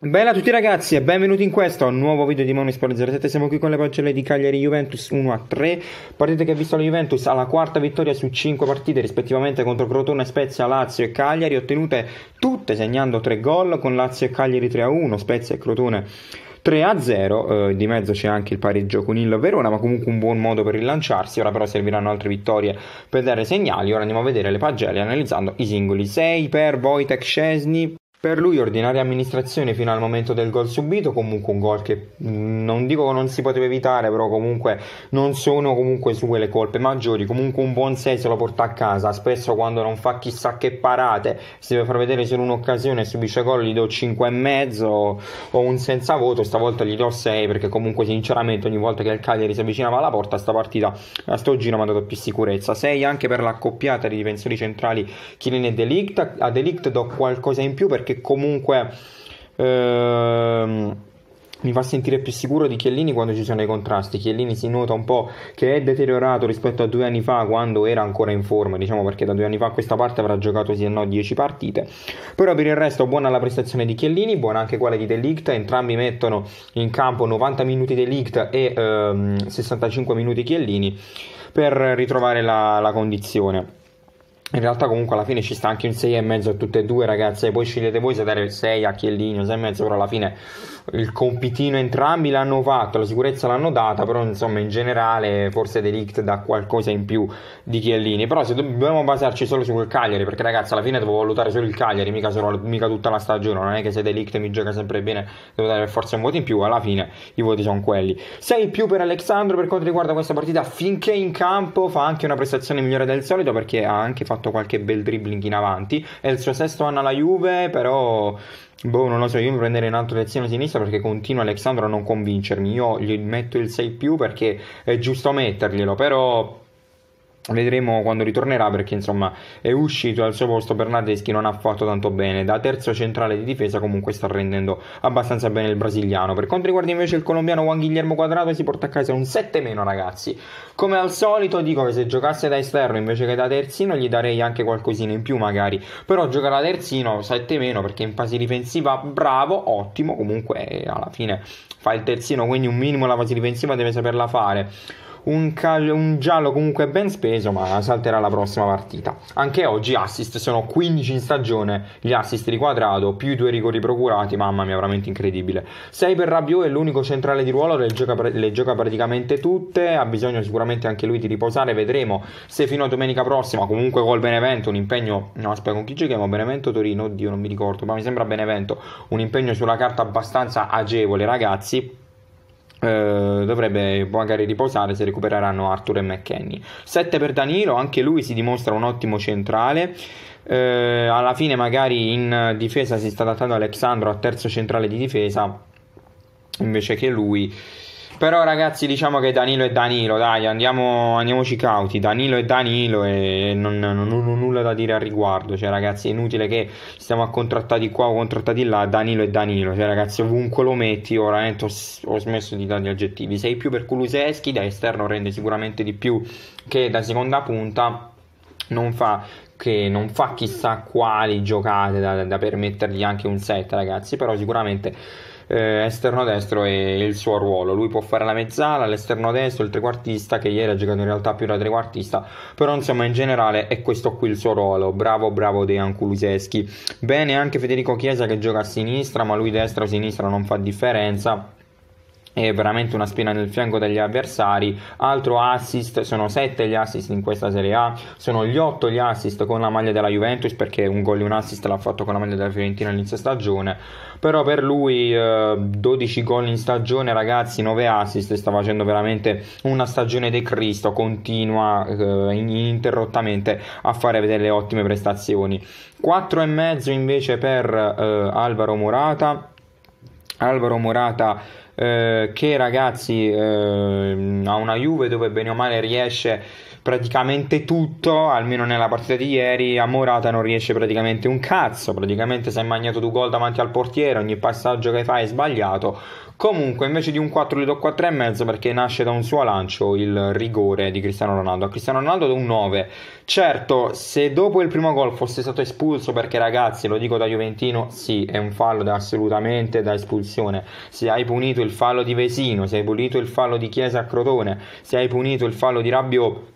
Bella a tutti ragazzi e benvenuti in questo nuovo video di Monisport 07 Siamo qui con le pagelle di Cagliari Juventus 1-3 Partita che ha visto la Juventus alla quarta vittoria su 5 partite rispettivamente contro Crotone, Spezia, Lazio e Cagliari Ottenute tutte segnando 3 gol con Lazio e Cagliari 3-1, Spezia e Crotone 3-0, a eh, di mezzo c'è anche il pareggio con il Verona, ma comunque un buon modo per rilanciarsi, ora però serviranno altre vittorie per dare segnali, ora andiamo a vedere le pagelle analizzando i singoli 6 per Wojtek Scesni per lui ordinaria amministrazione fino al momento del gol subito, comunque un gol che mm, non dico che non si poteva evitare, però comunque non sono comunque sue le colpe maggiori, comunque un buon 6 se lo porta a casa, spesso quando non fa chissà che parate, si deve far vedere solo un'occasione, subisce gol, gli do 5,5 o un senza voto, stavolta gli do 6 perché comunque sinceramente ogni volta che il Cagliari si avvicinava alla porta, a sta partita a sto giro mi ha dato più sicurezza, 6 anche per l'accoppiata di difensori centrali Chirin e Delict, a Delict do qualcosa in più perché comunque ehm, mi fa sentire più sicuro di Chiellini quando ci sono i contrasti. Chiellini si nota un po' che è deteriorato rispetto a due anni fa quando era ancora in forma, diciamo perché da due anni fa a questa parte avrà giocato sì e no 10 partite. Però per il resto buona la prestazione di Chiellini, buona anche quella di Delict, entrambi mettono in campo 90 minuti Delict e ehm, 65 minuti Chiellini per ritrovare la, la condizione in realtà comunque alla fine ci sta anche un 6,5 a tutte e due ragazze, poi scegliete voi se dare il 6 a Chiellini o 6,5, però alla fine il compitino entrambi l'hanno fatto, la sicurezza l'hanno data, però insomma in generale forse Delict dà qualcosa in più di Chiellini, però se dobbiamo basarci solo su quel Cagliari, perché ragazzi alla fine devo valutare solo il Cagliari, mica, solo, mica tutta la stagione, non è che se Delict mi gioca sempre bene devo dare forse un voto in più, alla fine i voti sono quelli. 6 in più per Alexandro per quanto riguarda questa partita, finché in campo fa anche una prestazione migliore del solito perché ha anche fatto qualche bel dribbling in avanti, è il suo sesto anno alla Juve, però Boh, non lo so, io mi prenderei un'altra lezione a sinistra perché continua Alessandro a non convincermi. Io gli metto il 6 più perché è giusto metterglielo, però Vedremo quando ritornerà perché insomma è uscito al suo posto Bernardeschi non ha fatto tanto bene, da terzo centrale di difesa comunque sta rendendo abbastanza bene il brasiliano. Per quanto riguarda invece il colombiano Juan Guillermo Quadrato si porta a casa un 7 meno ragazzi. Come al solito dico che se giocasse da esterno invece che da terzino gli darei anche qualcosina in più magari, però giocare da terzino 7 meno perché in fase difensiva bravo, ottimo, comunque eh, alla fine fa il terzino quindi un minimo la fase difensiva deve saperla fare un, cal- un, giallo comunque ben speso, ma salterà la prossima partita. Anche oggi assist sono 15 in stagione, gli assist di quadrato, più i due rigori procurati, mamma mia, veramente incredibile. 6 per Rabiot è l'unico centrale di ruolo, le gioca, pre- le gioca praticamente tutte, ha bisogno sicuramente anche lui di riposare, vedremo se fino a domenica prossima, comunque col Benevento, un impegno, no aspetta, con chi giochiamo? Benevento Torino, oddio non mi ricordo, ma mi sembra Benevento, un impegno sulla carta abbastanza agevole ragazzi eh, dovrebbe magari riposare se recupereranno Arthur e McKenny 7 per Danilo, anche lui si dimostra un ottimo centrale uh, alla fine magari in difesa si sta adattando Alexandro a terzo centrale di difesa invece che lui però ragazzi diciamo che Danilo è Danilo, dai, andiamo, andiamoci cauti, Danilo è Danilo e non, non, non ho nulla da dire al riguardo, cioè ragazzi è inutile che stiamo a contrattati qua o contrattati là, Danilo è Danilo, cioè ragazzi ovunque lo metti, io eh, ho, ho smesso di dare gli aggettivi, sei più per Kuluseschi, da esterno rende sicuramente di più che da seconda punta, non fa che non fa chissà quali giocate da, da permettergli anche un set ragazzi però sicuramente eh, esterno destro e il suo ruolo. Lui può fare la mezzala, l'esterno destro, il trequartista, che ieri ha giocato in realtà più da trequartista, però insomma in generale è questo qui il suo ruolo. Bravo, bravo Dejan Kuluseschi. Bene anche Federico Chiesa che gioca a sinistra, ma lui destra o sinistra non fa differenza e veramente una spina nel fianco degli avversari. Altro assist, sono 7 gli assist in questa Serie A, sono gli 8 gli assist con la maglia della Juventus perché un gol e un assist l'ha fatto con la maglia della Fiorentina all'inizio stagione. Però per lui eh, 12 gol in stagione, ragazzi, 9 assist, sta facendo veramente una stagione de Cristo, continua eh, ininterrottamente a fare delle ottime prestazioni. 4,5 invece per eh, Alvaro Morata. Alvaro Morata eh, che ragazzi eh, ha una Juve dove bene o male riesce praticamente tutto, almeno nella partita di ieri, a Morata non riesce praticamente un cazzo, praticamente si è magnato due gol davanti al portiere, ogni passaggio che fa è sbagliato. Comunque invece di un 4 gli do 4,5 perché nasce da un suo lancio il rigore di Cristiano Ronaldo. A Cristiano Ronaldo da un 9. Certo, se dopo il primo gol fosse stato espulso, perché ragazzi, lo dico da Juventino, sì, è un fallo da assolutamente da espulsione. Se hai punito il il fallo di Vesino, se hai pulito il fallo di Chiesa a Crotone, se hai punito il fallo di Rabiot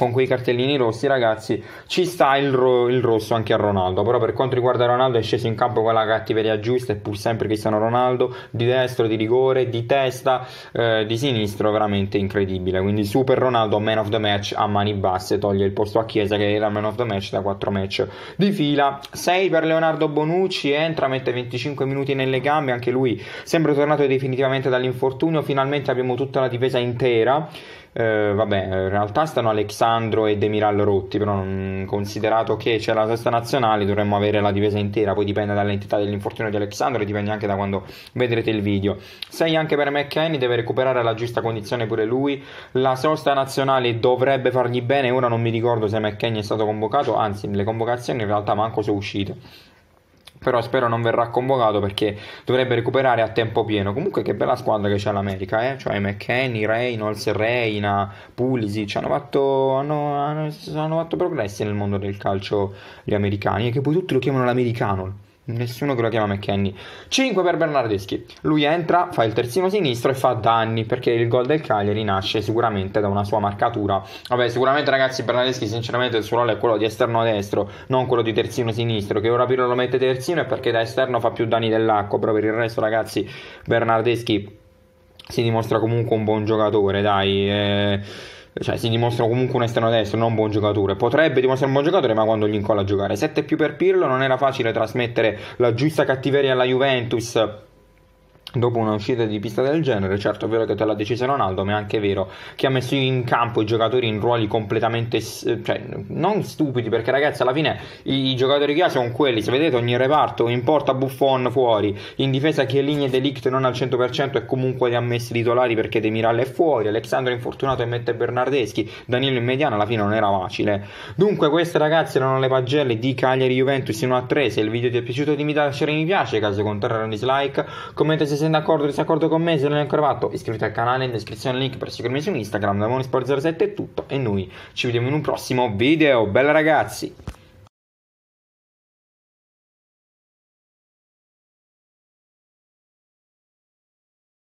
con quei cartellini rossi, ragazzi, ci sta il, ro- il, rosso anche a Ronaldo. Però per quanto riguarda Ronaldo è sceso in campo con la cattiveria giusta, è pur sempre Cristiano Ronaldo, di destro, di rigore, di testa, eh, di sinistro, veramente incredibile. Quindi super Ronaldo, man of the match a mani basse, toglie il posto a Chiesa che era man of the match da 4 match di fila. 6 per Leonardo Bonucci, entra, mette 25 minuti nelle gambe, anche lui sembra tornato definitivamente dall'infortunio, finalmente abbiamo tutta la difesa intera eh, vabbè, eh, in realtà stanno Alexandro e Demiral rotti, però non, considerato che c'è la testa nazionale dovremmo avere la difesa intera, poi dipende dall'entità dell'infortunio di Alexandro e dipende anche da quando vedrete il video. 6 anche per McKenny, deve recuperare la giusta condizione pure lui, la sosta nazionale dovrebbe fargli bene, ora non mi ricordo se McKenny è stato convocato, anzi le convocazioni in realtà manco sono uscite però spero non verrà convocato perché dovrebbe recuperare a tempo pieno. Comunque che bella squadra che c'è l'America, eh? cioè McKenny, Reynolds, Reina, Pulisic, hanno fatto, hanno, hanno, hanno fatto progressi nel mondo del calcio gli americani e che poi tutti lo chiamano l'americano Nessuno che lo chiama McKenny. 5 per Bernardeschi. Lui entra, fa il terzino sinistro e fa danni perché il gol del Cagliari nasce sicuramente da una sua marcatura. Vabbè, sicuramente ragazzi, Bernardeschi sinceramente il suo ruolo è quello di esterno destro, non quello di terzino sinistro. Che ora Pirlo lo mette terzino è perché da esterno fa più danni dell'acqua, però per il resto ragazzi, Bernardeschi si dimostra comunque un buon giocatore, dai. Eh cioè si dimostra comunque un esterno destro, non un buon giocatore. Potrebbe dimostrare un buon giocatore, ma quando gli incolla a giocare 7 più per Pirlo non era facile trasmettere la giusta cattiveria alla Juventus Dopo una uscita di pista del genere, certo è vero che te l'ha deciso Ronaldo, ma è anche vero che ha messo in campo i giocatori in ruoli completamente, cioè, non stupidi, perché ragazzi, alla fine i, i giocatori che ha sono quelli, se vedete ogni reparto, in porta Buffon fuori, in difesa Chiellini e Delict non al 100% e comunque li ha messi titolari perché De Miral è fuori, Alexandro è infortunato e mette Bernardeschi, Danilo in mediana, alla fine non era facile. Dunque queste ragazze erano le pagelle di Cagliari Juventus in 1-3, se il video ti è piaciuto di mi lasciare mi piace, caso contrario un dislike, commenta se sei d'accordo o disaccordo con me, se non l'hai ancora fatto, iscriviti al canale, in descrizione il link per seguirmi su Instagram, da Monisport07 è tutto e noi ci vediamo in un prossimo video. Bella ragazzi!